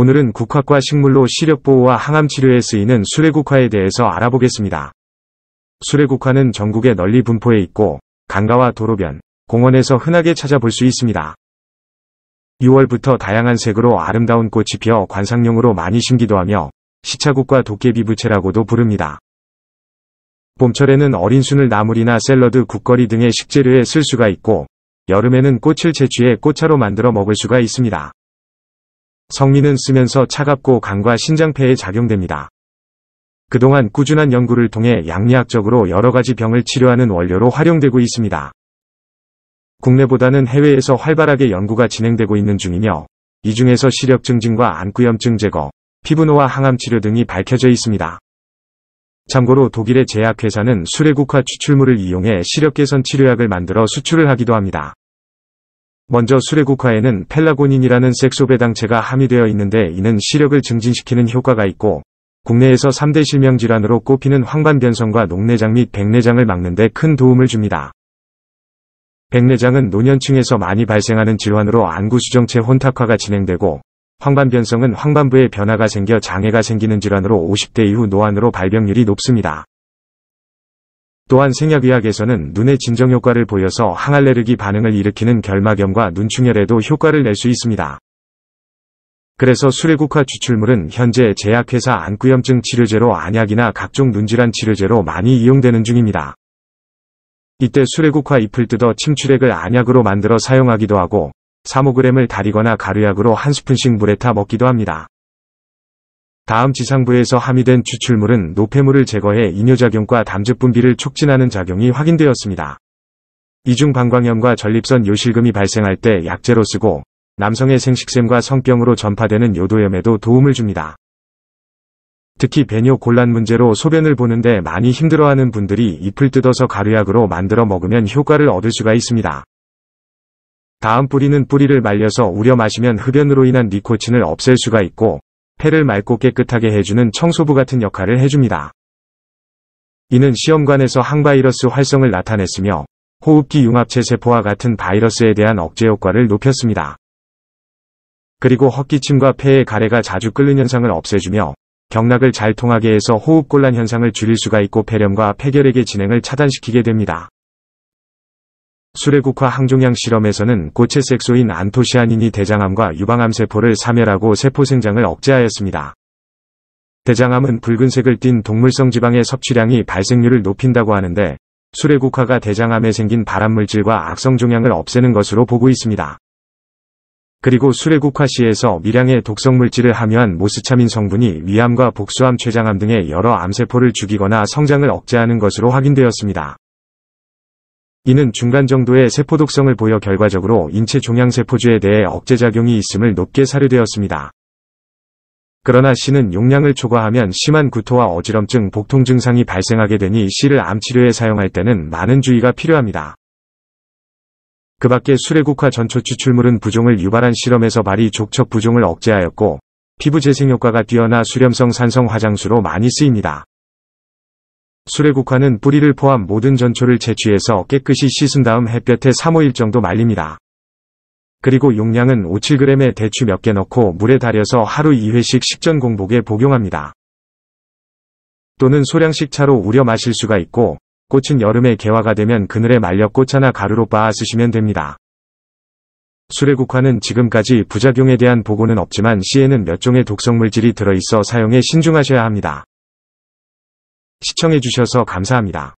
오늘은 국화과 식물로 시력보호와 항암치료에 쓰이는 수레국화에 대해서 알아보겠습니다. 수레국화는 전국에 널리 분포해 있고 강가와 도로변, 공원에서 흔하게 찾아볼 수 있습니다. 6월부터 다양한 색으로 아름다운 꽃이 피어 관상용으로 많이 심기도 하며 시차국과 도깨비 부채라고도 부릅니다. 봄철에는 어린 순을 나물이나 샐러드, 국거리 등의 식재료에 쓸 수가 있고 여름에는 꽃을 채취해 꽃차로 만들어 먹을 수가 있습니다. 성미는 쓰면서 차갑고 간과 신장폐에 작용됩니다. 그동안 꾸준한 연구를 통해 양리학적으로 여러가지 병을 치료하는 원료로 활용되고 있습니다. 국내보다는 해외에서 활발하게 연구가 진행되고 있는 중이며 이 중에서 시력 증진과 안구염증 제거, 피부노화 항암 치료 등이 밝혀져 있습니다. 참고로 독일의 제약회사는 수레국화 추출물을 이용해 시력 개선 치료약을 만들어 수출을 하기도 합니다. 먼저 수레국화에는 펠라고닌이라는 색소배당체가 함유되어 있는데 이는 시력을 증진시키는 효과가 있고 국내에서 3대 실명질환으로 꼽히는 황반변성과 녹내장 및 백내장을 막는 데 큰 도움을 줍니다. 백내장은 노년층에서 많이 발생하는 질환으로 안구수정체 혼탁화가 진행되고 황반변성은 황반부에 변화가 생겨 장애가 생기는 질환으로 50대 이후 노안으로 발병률이 높습니다. 또한 생약의학에서는 눈의 진정 효과를 보여서 항알레르기 반응을 일으키는 결막염과 눈충혈에도 효과를 낼 수 있습니다. 그래서 수레국화 추출물은 현재 제약회사 안구염증 치료제로 안약이나 각종 눈질환 치료제로 많이 이용되는 중입니다. 이때 수레국화 잎을 뜯어 침출액을 안약으로 만들어 사용하기도 하고 3호그을 다리거나 가루약으로 한 스푼씩 물에 타 먹기도 합니다. 다음 지상부에서 함유된 추출물은 노폐물을 제거해 이뇨작용과 담즙분비를 촉진하는 작용이 확인되었습니다. 이중 방광염과 전립선 요실금이 발생할 때 약재로 쓰고 남성의 생식샘과 성병으로 전파되는 요도염에도 도움을 줍니다. 특히 배뇨 곤란 문제로 소변을 보는데 많이 힘들어하는 분들이 잎을 뜯어서 가루약으로 만들어 먹으면 효과를 얻을 수가 있습니다. 다음 뿌리는 뿌리를 말려서 우려 마시면 흡연으로 인한 니코틴을 없앨 수가 있고 폐를 맑고 깨끗하게 해주는 청소부 같은 역할을 해줍니다. 이는 시험관에서 항바이러스 활성을 나타냈으며 호흡기 융합체 세포와 같은 바이러스에 대한 억제 효과를 높였습니다. 그리고 헛기침과 폐의 가래가 자주 끓는 현상을 없애주며 경락을 잘 통하게 해서 호흡곤란 현상을 줄일 수가 있고 폐렴과 폐결핵의 진행을 차단시키게 됩니다. 수레국화 항종양 실험에서는 고체 색소인 안토시아닌이 대장암과 유방암 세포를 사멸하고 세포 생장을 억제하였습니다. 대장암은 붉은색을 띤 동물성 지방의 섭취량이 발생률을 높인다고 하는데 수레국화가 대장암에 생긴 발암물질과 악성종양을 없애는 것으로 보고 있습니다. 그리고 수레국화 시에서 미량의 독성물질을 함유한 모스차민 성분이 위암과 복수암, 췌장암 등의 여러 암세포를 죽이거나 성장을 억제하는 것으로 확인되었습니다. 이는 중간 정도의 세포 독성을 보여 결과적으로 인체 종양세포주에 대해 억제작용이 있음을 높게 사료되었습니다. 그러나 씨는 용량을 초과하면 심한 구토와 어지럼증, 복통 증상이 발생하게 되니 씨를 암치료에 사용할 때는 많은 주의가 필요합니다. 그 밖에 수레국화 전초 추출물은 부종을 유발한 실험에서 발이 족척 부종을 억제하였고 피부 재생 효과가 뛰어나 수렴성 산성 화장수로 많이 쓰입니다. 수레국화는 뿌리를 포함 모든 전초를 채취해서 깨끗이 씻은 다음 햇볕에 3-5일 정도 말립니다. 그리고 용량은 5-7g의 대추 몇 개 넣고 물에 달여서 하루 2회씩 식전 공복에 복용합니다. 또는 소량씩 차로 우려 마실 수가 있고 꽃은 여름에 개화가 되면 그늘에 말려 꽃 하나 가루로 빻아 쓰시면 됩니다. 수레국화는 지금까지 부작용에 대한 보고는 없지만 씨에는 몇 종의 독성물질이 들어있어 사용에 신중하셔야 합니다. 시청해주셔서 감사합니다.